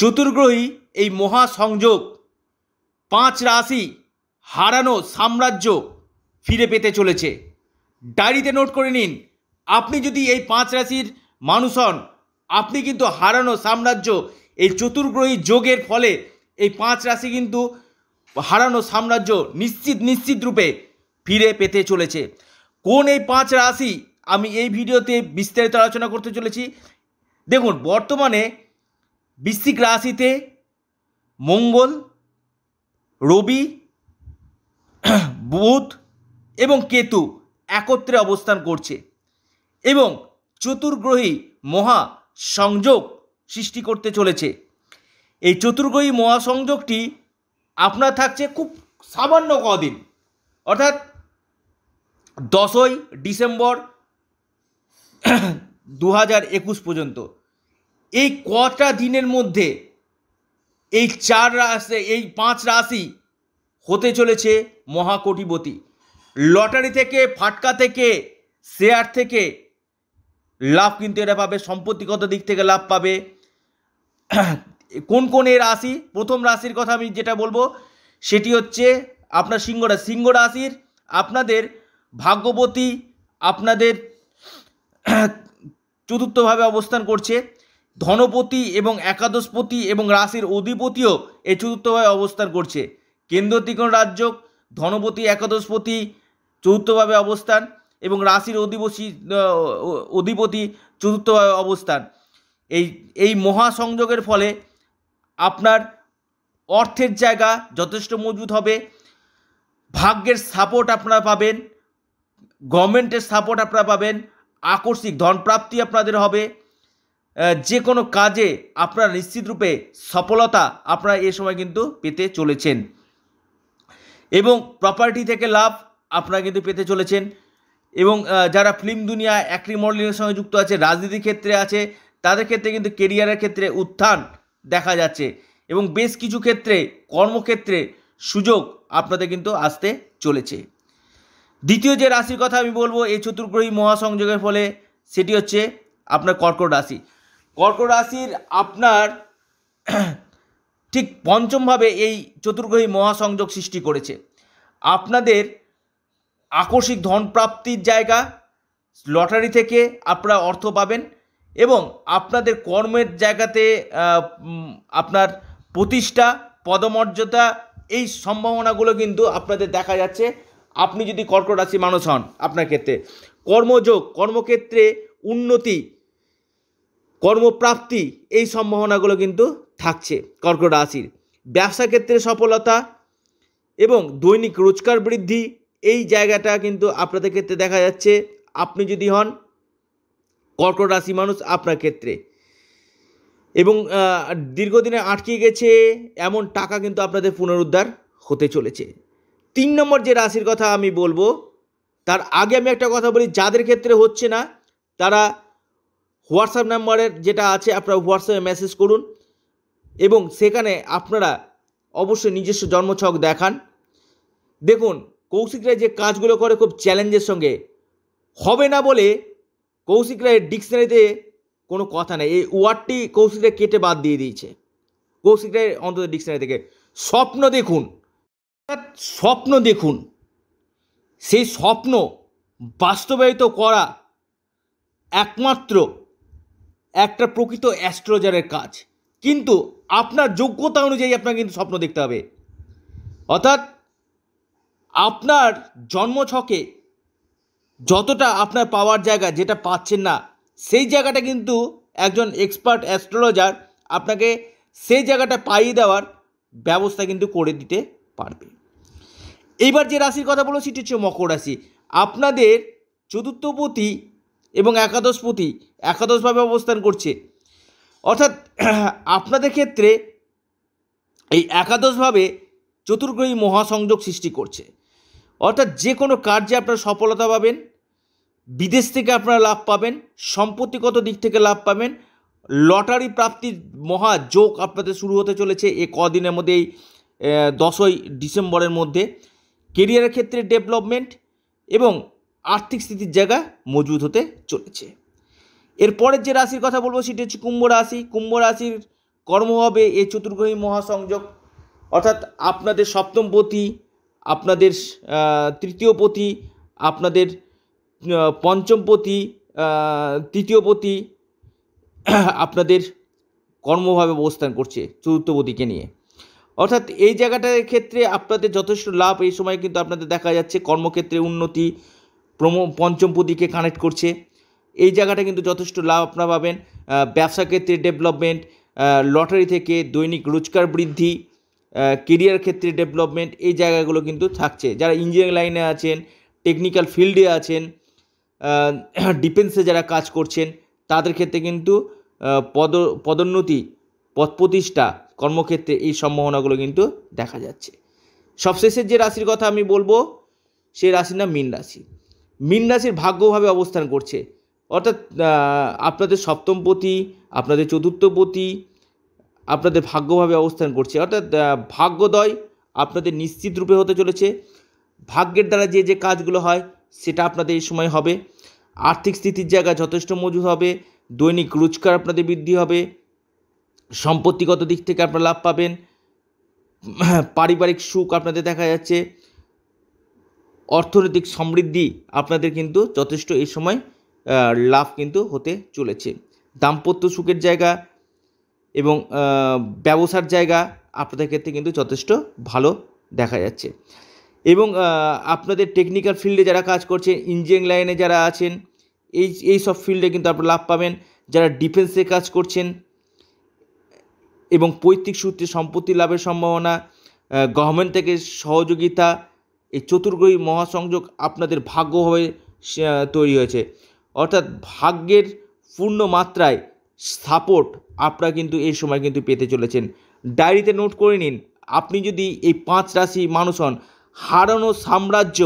চতুর্গ্রহী এই মহাসংযোগ পাঁচ রাশি হারানো সাম্রাজ্য ফিরে পেতে চলেছে ডায়েরিতে নোট করে নিন আপনি যদি এই পাঁচ রাশির মানুষ হন আপনি কিন্তু হারানো সাম্রাজ্য এই চতুর্গ্রহী যোগের ফলে এই পাঁচ রাশি কিন্তু হারানো সাম্রাজ্য নিশ্চিত নিশ্চিত রূপে ফিরে পেতে চলেছে কোন এই পাঁচ রাশি আমি এই ভিডিওতে বিস্তারিত আলোচনা করতে চলেছি দেখুন বর্তমানে বৃশ্চিক রাশিতে মঙ্গল রবি বুধ এবং কেতু একত্রে অবস্থান করছে এবং চতুর্গ্রহী মহা সংযোগ সৃষ্টি করতে চলেছে এই চতুর্গ্রহী মহাসংযোগটি আপনার থাকছে খুব সামান্য কদিন অর্থাৎ দশই ডিসেম্বর দু পর্যন্ত এই কটা দিনের মধ্যে এই চার রাশি এই পাঁচ রাশি হতে চলেছে মহাকটিপতি লটারি থেকে ফাটকা থেকে শেয়ার থেকে লাভ কিন্তু এরা পাবে সম্পত্তিগত দিক থেকে লাভ পাবে কোন কোন এর রাশি প্রথম রাশির কথা আমি যেটা বলবো সেটি হচ্ছে আপনার সিংহ রাশি সিংহ রাশির আপনাদের ভাগ্যবতী আপনাদের চতুর্থভাবে অবস্থান করছে ধনপতি এবং একাদশপতি এবং রাশির অধিপতিও এই চতুর্থভাবে অবস্থান করছে কেন্দ্র ত্রিকোণ রাজ্য ধনপতি একাদশপতি চতুর্থভাবে অবস্থান এবং রাশির অধিবশী অধিপতি চতুর্থভাবে অবস্থান এই এই মহাসংযোগের ফলে আপনার অর্থের জায়গা যথেষ্ট মজবুত হবে ভাগ্যের সাপোর্ট আপনারা পাবেন গভর্নমেন্টের সাপোর্ট আপনারা পাবেন আকস্মিক ধনপ্রাপ্তি আপনাদের হবে যে কোনো কাজে আপনার নিশ্চিতরূপে সফলতা আপনারা এ সময় কিন্তু পেতে চলেছেন এবং প্রপার্টি থেকে লাভ আপনারা কিন্তু পেতে চলেছেন এবং যারা ফিল্ম দুনিয়া অ্যাক্রি মডেলিংয়ের সঙ্গে যুক্ত আছে রাজনীতির ক্ষেত্রে আছে তাদের ক্ষেত্রে কিন্তু কেরিয়ারের ক্ষেত্রে উত্থান দেখা যাচ্ছে এবং বেশ কিছু ক্ষেত্রে কর্মক্ষেত্রে সুযোগ আপনাদের কিন্তু আসতে চলেছে দ্বিতীয় যে রাশির কথা আমি বলবো এই চতুর্গ্রহী মহাসংযোগের ফলে সেটি হচ্ছে আপনার কর্কট রাশি কর্ক রাশির আপনার ঠিক পঞ্চমভাবে এই চতুর্গ্রহী মহাসংযোগ সৃষ্টি করেছে আপনাদের আকস্মিক ধনপ্রাপ্তির জায়গা লটারি থেকে আপনারা অর্থ পাবেন এবং আপনাদের কর্মের জায়গাতে আপনার প্রতিষ্ঠা পদমর্যাদা এই সম্ভাবনাগুলো কিন্তু আপনাদের দেখা যাচ্ছে আপনি যদি কর্কট রাশি মানুষ হন আপনার ক্ষেত্রে কর্মযোগ কর্মক্ষেত্রে উন্নতি কর্মপ্রাপ্তি এই সম্ভাবনাগুলো কিন্তু থাকছে কর্কট রাশির ব্যবসা ক্ষেত্রে সফলতা এবং দৈনিক রোজগার বৃদ্ধি এই জায়গাটা কিন্তু আপনাদের ক্ষেত্রে দেখা যাচ্ছে আপনি যদি হন কর্কট রাশি মানুষ আপনার ক্ষেত্রে এবং দীর্ঘদিনে আটকে গেছে এমন টাকা কিন্তু আপনাদের পুনরুদ্ধার হতে চলেছে তিন নম্বর যে রাশির কথা আমি বলবো তার আগে আমি একটা কথা বলি যাদের ক্ষেত্রে হচ্ছে না তারা হোয়াটসঅ্যাপ নাম্বারের যেটা আছে আপনারা হোয়াটসঅ্যাপে মেসেজ করুন এবং সেখানে আপনারা অবশ্যই নিজস্ব জন্মছক দেখান দেখুন কৌশিক রায় যে কাজগুলো করে খুব চ্যালেঞ্জের সঙ্গে হবে না বলে কৌশিক রায়ের ডিকশনারিতে কোনো কথা নেই এই ওয়ার্ডটি কৌশিকরা কেটে বাদ দিয়ে দিয়েছে কৌশিক অন্তত ডিকশনারি থেকে স্বপ্ন দেখুন স্বপ্ন দেখুন সেই স্বপ্ন বাস্তবায়িত করা একমাত্র একটা প্রকৃত অ্যাস্ট্রোলজারের কাজ কিন্তু আপনার যোগ্যতা অনুযায়ী আপনাকে কিন্তু স্বপ্ন দেখতে হবে অর্থাৎ আপনার জন্মছকে যতটা আপনার পাওয়ার জায়গা যেটা পাচ্ছেন না সেই জায়গাটা কিন্তু একজন এক্সপার্ট অ্যাস্ট্রোলজার আপনাকে সেই জায়গাটা পাইয়ে দেওয়ার ব্যবস্থা কিন্তু করে দিতে পারবে এইবার যে রাশির কথা বলো সেটি হচ্ছে মকর রাশি আপনাদের চতুর্থপতি এবং একাদশ পুঁতি একাদশভাবে অবস্থান করছে অর্থাৎ আপনাদের ক্ষেত্রে এই একাদশভাবে চতুর্গ্রহী মহাসংযোগ সৃষ্টি করছে অর্থাৎ যে কোনো কার্যে আপনারা সফলতা পাবেন বিদেশ থেকে আপনারা লাভ পাবেন সম্পত্তিগত দিক থেকে লাভ পাবেন লটারি প্রাপ্তির মহা যোগ আপনাদের শুরু হতে চলেছে এ কদিনের মধ্যে এই দশই ডিসেম্বরের মধ্যে কেরিয়ারের ক্ষেত্রে ডেভেলপমেন্ট এবং আর্থিক স্থিতির জায়গা মজবুত হতে চলেছে এরপরের যে রাশির কথা বলবো সেটি হচ্ছে কুম্ভ রাশি কুম্ভ রাশির কর্ম হবে এই চতুর্গ্রহী মহাসংযোগ অর্থাৎ আপনাদের সপ্তমপতি আপনাদের তৃতীয়পতি আপনাদের পঞ্চমপতি তৃতীয়পতি আপনাদের কর্মভাবে অবস্থান করছে চতুর্থপতিকে নিয়ে অর্থাৎ এই জায়গাটার ক্ষেত্রে আপনাদের যথেষ্ট লাভ এই সময় কিন্তু আপনাদের দেখা যাচ্ছে কর্মক্ষেত্রে উন্নতি প্রমো পঞ্চম প্রদীকে কানেক্ট করছে এই জায়গাটা কিন্তু যথেষ্ট লাভ আপনারা পাবেন ব্যবসা ক্ষেত্রে ডেভেলপমেন্ট লটারি থেকে দৈনিক রোজগার বৃদ্ধি কেরিয়ার ক্ষেত্রে ডেভেলপমেন্ট এই জায়গাগুলো কিন্তু থাকছে যারা ইঞ্জিনিয়ারিং লাইনে আছেন টেকনিক্যাল ফিল্ডে আছেন ডিফেন্সে যারা কাজ করছেন তাদের ক্ষেত্রে কিন্তু পদ পদোন্নতি পদ প্রতিষ্ঠা কর্মক্ষেত্রে এই সম্ভাবনাগুলো কিন্তু দেখা যাচ্ছে সবশেষের যে রাশির কথা আমি বলবো সেই রাশির নাম মীন রাশি মীন রাশির ভাগ্যভাবে অবস্থান করছে অর্থাৎ আপনাদের সপ্তম পতি আপনাদের চতুর্থপতি আপনাদের ভাগ্যভাবে অবস্থান করছে অর্থাৎ ভাগ্যদয় আপনাদের নিশ্চিত রূপে হতে চলেছে ভাগ্যের দ্বারা যে যে কাজগুলো হয় সেটা আপনাদের এই সময় হবে আর্থিক স্থিতির জায়গা যথেষ্ট মজুদ হবে দৈনিক রোজগার আপনাদের বৃদ্ধি হবে সম্পত্তিগত দিক থেকে আপনারা লাভ পাবেন পারিবারিক সুখ আপনাদের দেখা যাচ্ছে অর্থনৈতিক সমৃদ্ধি আপনাদের কিন্তু যথেষ্ট এই সময় লাভ কিন্তু হতে চলেছে দাম্পত্য সুখের জায়গা এবং ব্যবসার জায়গা আপনাদের ক্ষেত্রে কিন্তু যথেষ্ট ভালো দেখা যাচ্ছে এবং আপনাদের টেকনিক্যাল ফিল্ডে যারা কাজ করছেন ইঞ্জিনিয়ারিং লাইনে যারা আছেন এই এই সব ফিল্ডে কিন্তু আপনারা লাভ পাবেন যারা ডিফেন্সে কাজ করছেন এবং পৈতৃক সূত্রে সম্পত্তি লাভের সম্ভাবনা গভর্নমেন্ট থেকে সহযোগিতা এই চতুর্গ্রহী মহাসংযোগ আপনাদের ভাগ্য হয়ে তৈরি হয়েছে অর্থাৎ ভাগ্যের পূর্ণ মাত্রায় সাপোর্ট আপনারা কিন্তু এই সময় কিন্তু পেতে চলেছেন ডায়েরিতে নোট করে নিন আপনি যদি এই পাঁচ রাশি মানুষ হন হারানো সাম্রাজ্য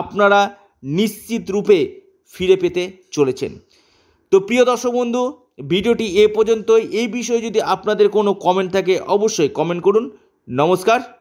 আপনারা নিশ্চিত রূপে ফিরে পেতে চলেছেন তো প্রিয় দর্শক বন্ধু ভিডিওটি এ পর্যন্তই এই বিষয়ে যদি আপনাদের কোনো কমেন্ট থাকে অবশ্যই কমেন্ট করুন নমস্কার